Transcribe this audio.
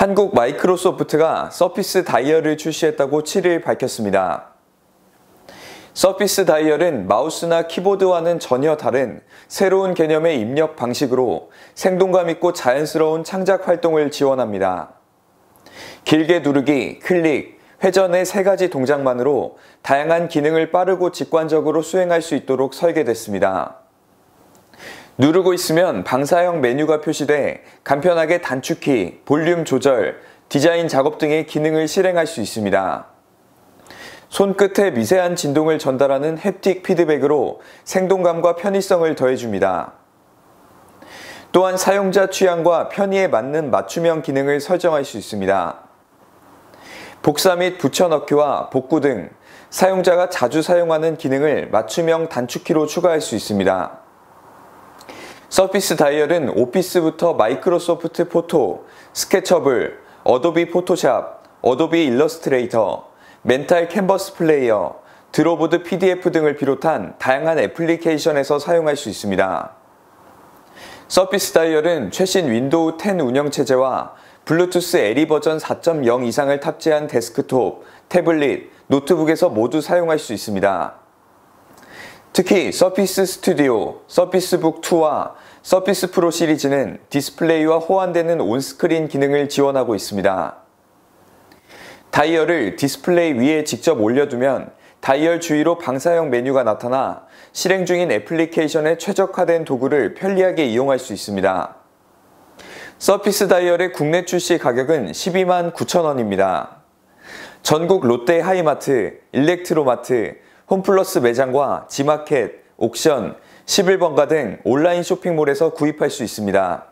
한국 마이크로소프트가 서피스 다이얼을 출시했다고 7일 밝혔습니다. 서피스 다이얼은 마우스나 키보드와는 전혀 다른 새로운 개념의 입력 방식으로 생동감 있고 자연스러운 창작 활동을 지원합니다. 길게 누르기, 클릭, 회전의 세 가지 동작만으로 다양한 기능을 빠르고 직관적으로 수행할 수 있도록 설계됐습니다. 누르고 있으면 방사형 메뉴가 표시돼 간편하게 단축키, 볼륨 조절, 디자인 작업 등의 기능을 실행할 수 있습니다. 손끝에 미세한 진동을 전달하는 햅틱 피드백으로 생동감과 편의성을 더해줍니다. 또한 사용자 취향과 편의에 맞는 맞춤형 기능을 설정할 수 있습니다. 복사 및 붙여넣기와 복구 등 사용자가 자주 사용하는 기능을 맞춤형 단축키로 추가할 수 있습니다. 서피스 다이얼은 오피스부터 마이크로소프트 포토, 스케쳐블, 어도비 포토샵, 어도비 일러스트레이터, 멘탈 캔버스 플레이어, 드로보드 PDF 등을 비롯한 다양한 애플리케이션에서 사용할 수 있습니다. 서피스 다이얼은 최신 윈도우 10 운영체제와 블루투스 에리 버전 4.0 이상을 탑재한 데스크톱, 태블릿, 노트북에서 모두 사용할 수 있습니다. 특히 서피스 스튜디오, 서피스북 2와 서피스 프로 시리즈는 디스플레이와 호환되는 온스크린 기능을 지원하고 있습니다. 다이얼을 디스플레이 위에 직접 올려두면 다이얼 주위로 방사형 메뉴가 나타나 실행 중인 애플리케이션에 최적화된 도구를 편리하게 이용할 수 있습니다. 서피스 다이얼의 국내 출시 가격은 129,000원입니다. 전국 롯데 하이마트, 일렉트로마트, 홈플러스 매장과 지마켓, 옥션, 11번가 등 온라인 쇼핑몰에서 구입할 수 있습니다.